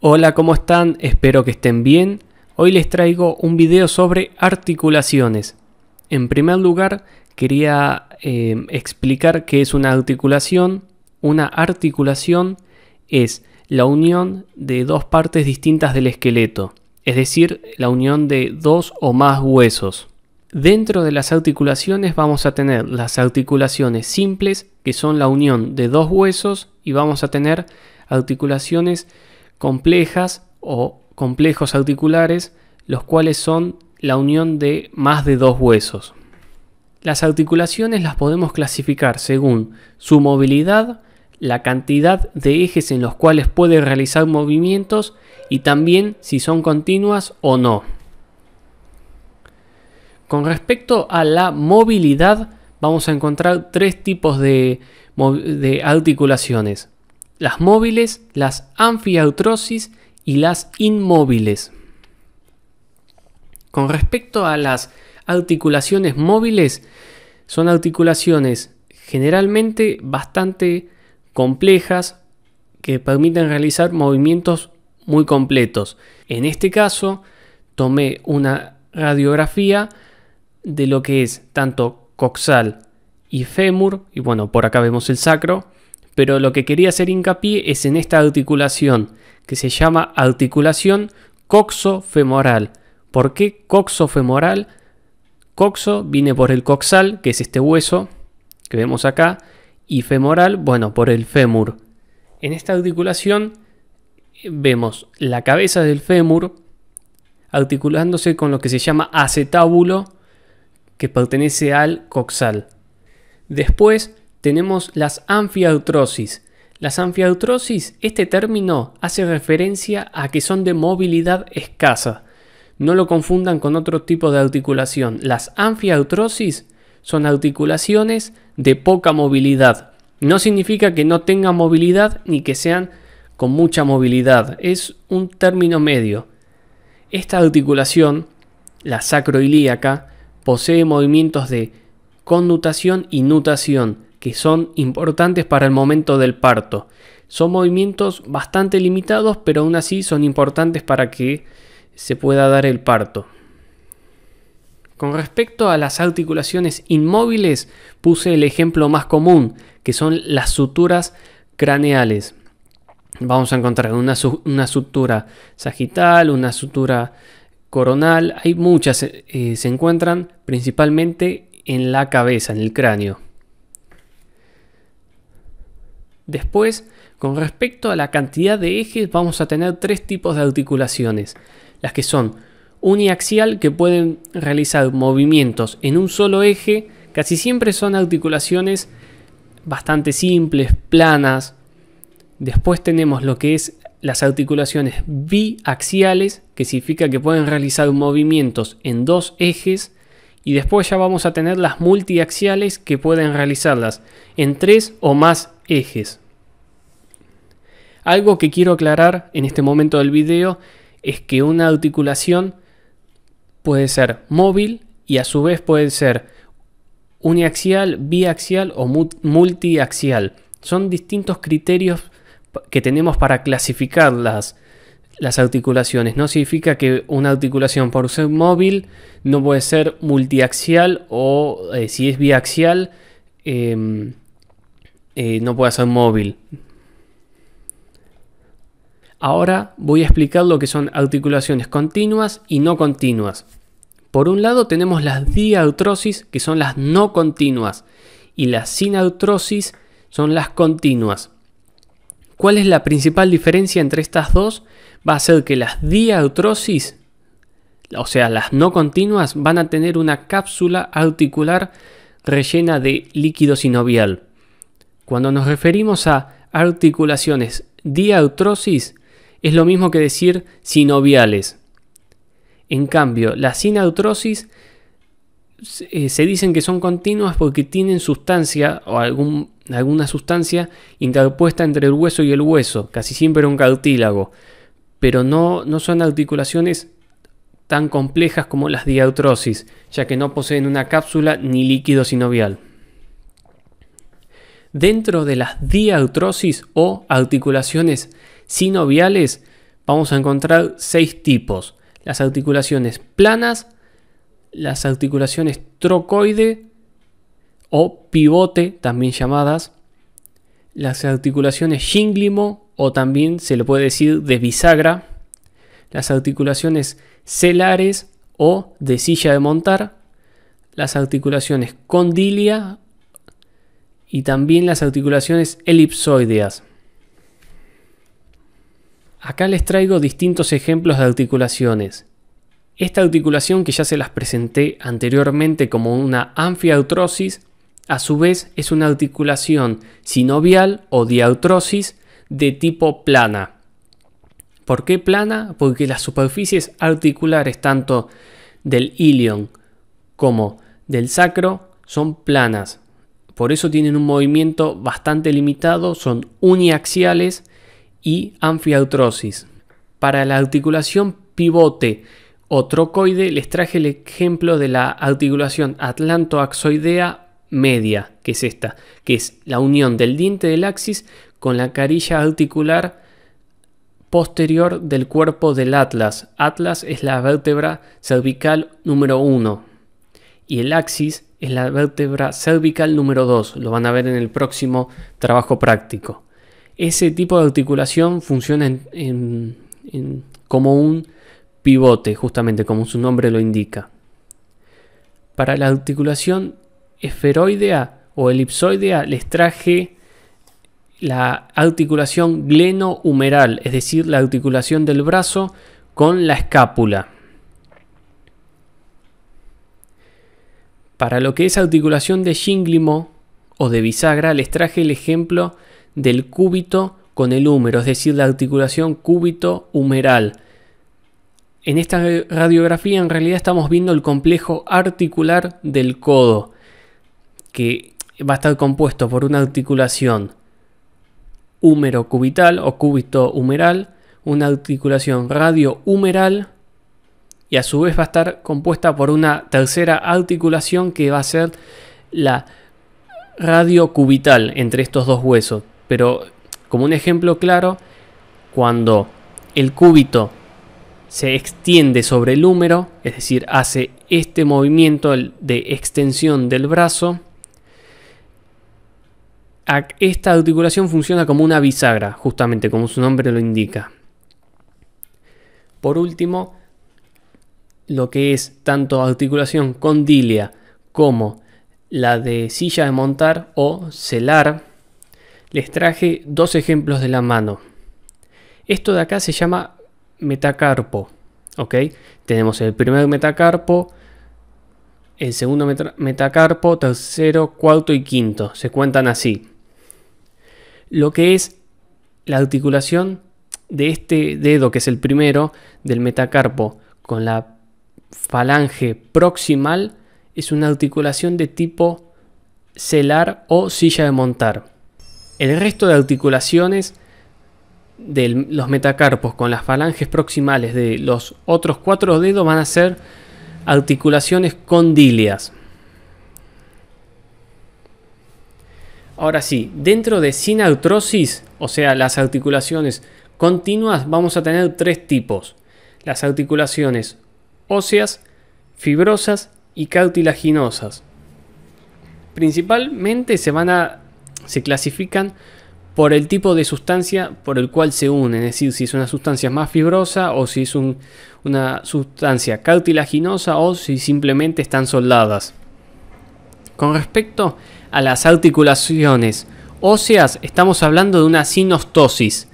Hola, ¿cómo están? Espero que estén bien. Hoy les traigo un video sobre articulaciones. En primer lugar, quería eh, explicar qué es una articulación. Una articulación es la unión de dos partes distintas del esqueleto, es decir, la unión de dos o más huesos. Dentro de las articulaciones vamos a tener las articulaciones simples, que son la unión de dos huesos, y vamos a tener articulaciones complejas o complejos articulares, los cuales son la unión de más de dos huesos. Las articulaciones las podemos clasificar según su movilidad, la cantidad de ejes en los cuales puede realizar movimientos y también si son continuas o no. Con respecto a la movilidad, vamos a encontrar tres tipos de, articulaciones las móviles, las anfiautrosis y las inmóviles. Con respecto a las articulaciones móviles, son articulaciones generalmente bastante complejas que permiten realizar movimientos muy completos. En este caso, tomé una radiografía de lo que es tanto coxal y fémur, y bueno, por acá vemos el sacro, pero lo que quería hacer hincapié es en esta articulación, que se llama articulación coxofemoral. ¿Por qué coxofemoral? Coxo viene por el coxal, que es este hueso que vemos acá, y femoral, bueno, por el fémur. En esta articulación eh, vemos la cabeza del fémur articulándose con lo que se llama acetábulo, que pertenece al coxal. Después tenemos las anfiautrosis. Las anfiautrosis, este término hace referencia a que son de movilidad escasa. No lo confundan con otro tipo de articulación. Las anfiautrosis son articulaciones de poca movilidad. No significa que no tengan movilidad ni que sean con mucha movilidad. Es un término medio. Esta articulación, la sacroilíaca, posee movimientos de connutación y nutación que son importantes para el momento del parto. Son movimientos bastante limitados, pero aún así son importantes para que se pueda dar el parto. Con respecto a las articulaciones inmóviles, puse el ejemplo más común, que son las suturas craneales. Vamos a encontrar una, sutura sagital, una sutura coronal, hay muchas, eh, se encuentran principalmente en la cabeza, en el cráneo. Después, con respecto a la cantidad de ejes, vamos a tener tres tipos de articulaciones. Las que son uniaxial, que pueden realizar movimientos en un solo eje, casi siempre son articulaciones bastante simples, planas. Después tenemos lo que es las articulaciones biaxiales, que significa que pueden realizar movimientos en dos ejes. Y después ya vamos a tener las multiaxiales, que pueden realizarlas en tres o más ejes. Algo que quiero aclarar en este momento del video es que una articulación puede ser móvil y a su vez puede ser uniaxial, biaxial o multiaxial. Son distintos criterios que tenemos para clasificar las, las articulaciones. No significa que una articulación por ser móvil no puede ser multiaxial o eh, si es biaxial. Em, eh, no puede ser móvil. Ahora voy a explicar lo que son articulaciones continuas y no continuas. Por un lado tenemos las diautrosis, que son las no continuas, y las sinartrosis son las continuas. ¿Cuál es la principal diferencia entre estas dos? Va a ser que las diautrosis, o sea, las no continuas, van a tener una cápsula articular rellena de líquido sinovial. Cuando nos referimos a articulaciones diartrosis, es lo mismo que decir sinoviales. En cambio, las sinartrosis eh, se dicen que son continuas porque tienen sustancia o alguna sustancia interpuesta entre el hueso y el hueso, casi siempre un cartílago, pero no, no son articulaciones tan complejas como las diartrosis, ya que no poseen una cápsula ni líquido sinovial. Dentro de las diartrosis o articulaciones sinoviales vamos a encontrar seis tipos. Las articulaciones planas, las articulaciones trocoide o pivote también llamadas, las articulaciones shinglimo o también se le puede decir de bisagra, las articulaciones celares o de silla de montar, las articulaciones condilia y también las articulaciones elipsoideas. Acá les traigo distintos ejemplos de articulaciones. Esta articulación que ya se las presenté anteriormente como una anfiautrosis a su vez es una articulación sinovial o diartrosis de tipo plana. ¿Por qué plana? Porque las superficies articulares tanto del ilion como del sacro son planas. Por eso tienen un movimiento bastante limitado, son uniaxiales y anfiautrosis. Para la articulación pivote o trocoide les traje el ejemplo de la articulación atlantoaxoidea media, que es esta, que es la unión del diente del axis con la carilla articular posterior del cuerpo del atlas. Atlas es la vértebra cervical número 1 y el axis es la vértebra cervical número 2, lo van a ver en el próximo trabajo práctico. Ese tipo de articulación funciona como un pivote, justamente como su nombre lo indica. Para la articulación esferoidea o elipsoidea les traje la articulación glenohumeral, es decir, la articulación del brazo con la escápula. Para lo que es articulación de shinglimo o de bisagra, les traje el ejemplo del cúbito con el húmero, es decir, la articulación cúbito-humeral. En esta radiografía en realidad estamos viendo el complejo articular del codo, que va a estar compuesto por una articulación húmero-cubital o cúbito-humeral, una articulación radio-humeral y a su vez va a estar compuesta por una tercera articulación que va a ser la radio cubital entre estos dos huesos. Pero como un ejemplo claro, cuando el cúbito se extiende sobre el húmero, es decir, hace este movimiento de extensión del brazo, esta articulación funciona como una bisagra, justamente como su nombre lo indica. Por último, lo que es tanto articulación condilia como la de silla de montar o celar, les traje dos ejemplos de la mano. Esto de acá se llama metacarpo. ¿ok? Tenemos el primer metacarpo, el segundo metacarpo, tercero, cuarto y quinto. Se cuentan así. Lo que es la articulación de este dedo, que es el primero, del metacarpo, con la falange proximal es una articulación de tipo celar o silla de montar. El resto de articulaciones de los metacarpos con las falanges proximales de los otros cuatro dedos van a ser articulaciones condilias. Ahora sí, dentro de sinartrosis, o sea, las articulaciones continuas, vamos a tener tres tipos. Las articulaciones óseas, fibrosas y cartilaginosas. Principalmente se van a se clasifican por el tipo de sustancia por el cual se unen, es decir, si es una sustancia más fibrosa o si es una sustancia cartilaginosa o si simplemente están soldadas. Con respecto a las articulaciones óseas, estamos hablando de una sinostosis,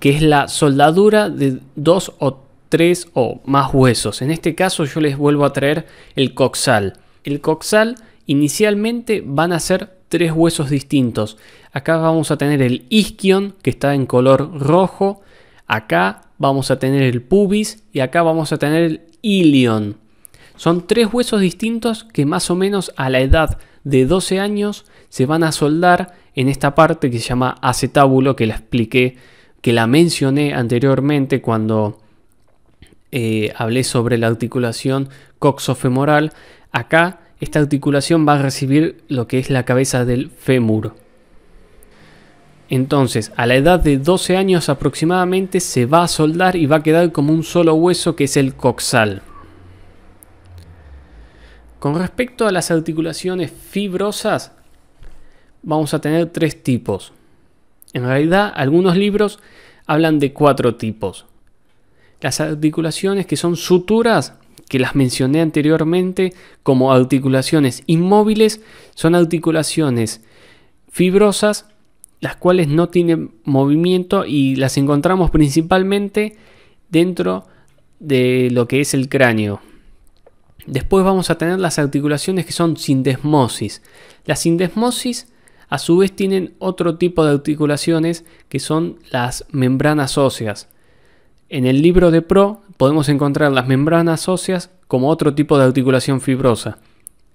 que es la soldadura de dos o tres o más huesos. En este caso yo les vuelvo a traer el coxal. El coxal inicialmente van a ser tres huesos distintos. Acá vamos a tener el isquion que está en color rojo. Acá vamos a tener el pubis y acá vamos a tener el ilion. Son tres huesos distintos que más o menos a la edad de 12 años se van a soldar en esta parte que se llama acetábulo que la expliqué, que la mencioné anteriormente cuando eh, hablé sobre la articulación coxofemoral. Acá esta articulación va a recibir lo que es la cabeza del fémur. Entonces, a la edad de 12 años aproximadamente se va a soldar y va a quedar como un solo hueso que es el coxal. Con respecto a las articulaciones fibrosas, vamos a tener tres tipos. En realidad, algunos libros hablan de cuatro tipos las articulaciones que son suturas, que las mencioné anteriormente como articulaciones inmóviles, son articulaciones fibrosas, las cuales no tienen movimiento y las encontramos principalmente dentro de lo que es el cráneo. Después vamos a tener las articulaciones que son sindesmosis. Las sindesmosis a su vez tienen otro tipo de articulaciones que son las membranas óseas. En el libro de Pro podemos encontrar las membranas óseas como otro tipo de articulación fibrosa,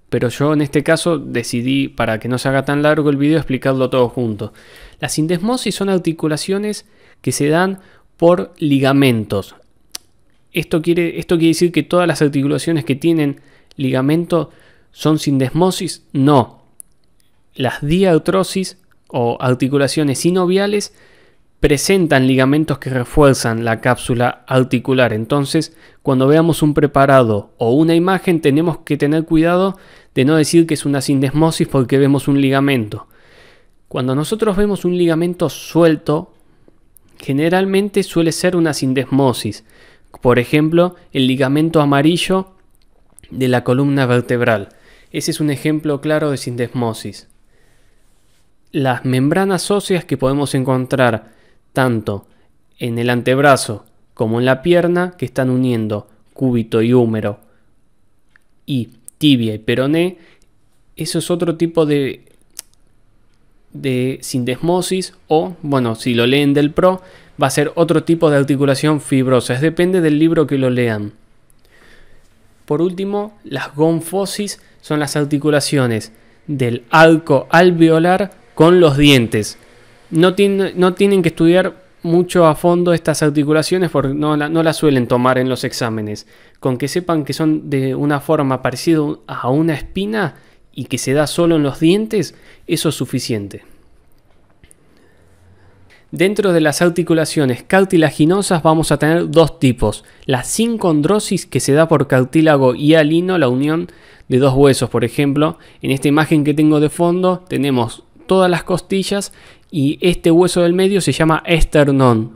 pero yo en este caso decidí, para que no se haga tan largo el video, explicarlo todo junto. Las sindesmosis son articulaciones que se dan por ligamentos. Esto quiere, esto quiere decir que todas las articulaciones que tienen ligamento son sindesmosis. No. Las diartrosis o articulaciones sinoviales presentan ligamentos que refuerzan la cápsula articular. Entonces, cuando veamos un preparado o una imagen, tenemos que tener cuidado de no decir que es una sindesmosis porque vemos un ligamento. Cuando nosotros vemos un ligamento suelto, generalmente suele ser una sindesmosis. Por ejemplo, el ligamento amarillo de la columna vertebral. Ese es un ejemplo claro de sindesmosis. Las membranas óseas que podemos encontrar tanto en el antebrazo como en la pierna que están uniendo cúbito y húmero y tibia y peroné. Eso es otro tipo de, de sindesmosis o, bueno, si lo leen del PRO, va a ser otro tipo de articulación fibrosa. Es depende del libro que lo lean. Por último, las gonfosis son las articulaciones del arco alveolar con los dientes no, tienen que estudiar mucho a fondo estas articulaciones porque no, las suelen tomar en los exámenes. Con que sepan que son de una forma parecida a una espina y que se da solo en los dientes, eso es suficiente. Dentro de las articulaciones cartilaginosas vamos a tener dos tipos. La sincondrosis que se da por cartílago y alino, la unión de dos huesos, por ejemplo. En esta imagen que tengo de fondo tenemos todas las costillas y este hueso del medio se llama esternón.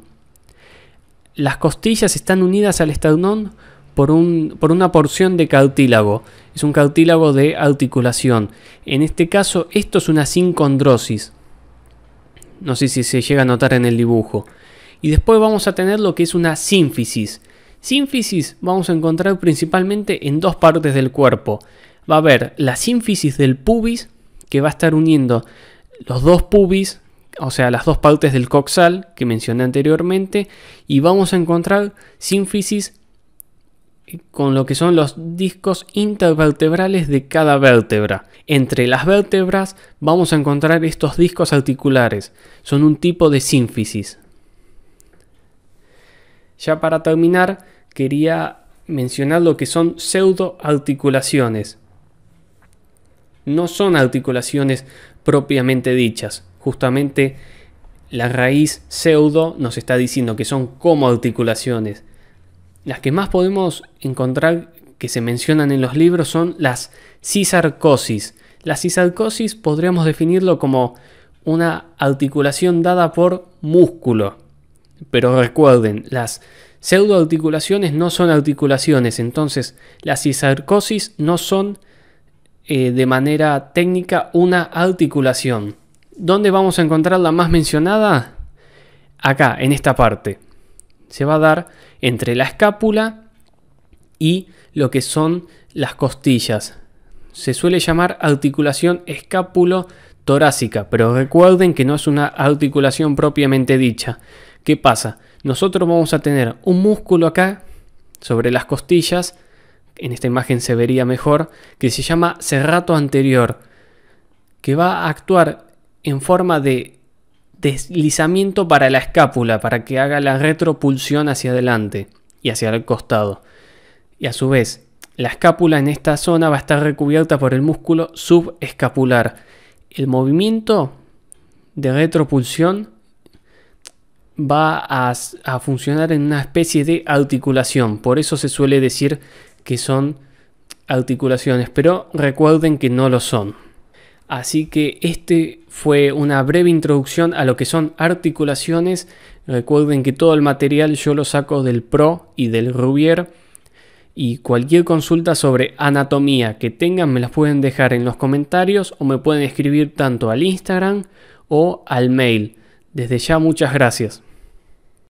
Las costillas están unidas al esternón por, un, por una porción de cautílago. Es un cautílago de articulación. En este caso, esto es una sincondrosis. No sé si se llega a notar en el dibujo. Y después vamos a tener lo que es una sínfisis. Sínfisis vamos a encontrar principalmente en dos partes del cuerpo. Va a haber la sínfisis del pubis, que va a estar uniendo los dos pubis o sea, las dos partes del coxal que mencioné anteriormente, y vamos a encontrar sínfisis con lo que son los discos intervertebrales de cada vértebra. Entre las vértebras vamos a encontrar estos discos articulares. Son un tipo de sínfisis. Ya para terminar, quería mencionar lo que son pseudoarticulaciones. No son articulaciones propiamente dichas, justamente la raíz pseudo nos está diciendo que son como articulaciones. Las que más podemos encontrar que se mencionan en los libros son las cisarcosis. La cisarcosis podríamos definirlo como una articulación dada por músculo. Pero recuerden, las pseudoarticulaciones no son articulaciones, entonces las cisarcosis no son eh, de manera técnica una articulación. ¿Dónde vamos a encontrar la más mencionada? Acá, en esta parte. Se va a dar entre la escápula y lo que son las costillas. Se suele llamar articulación escápulo torácica, pero recuerden que no es una articulación propiamente dicha. ¿Qué pasa? Nosotros vamos a tener un músculo acá sobre las costillas, en esta imagen se vería mejor, que se llama serrato anterior, que va a actuar en forma de deslizamiento para la escápula, para que haga la retropulsión hacia adelante y hacia el costado. Y a su vez, la escápula en esta zona va a estar recubierta por el músculo subescapular. El movimiento de retropulsión va a, a, funcionar en una especie de articulación. Por eso se suele decir que son articulaciones, pero recuerden que no lo son. Así que este fue una breve introducción a lo que son articulaciones. Recuerden que todo el material yo lo saco del PRO y del Rubier. Y cualquier consulta sobre anatomía que tengan me las pueden dejar en los comentarios o me pueden escribir tanto al Instagram o al mail. Desde ya muchas gracias.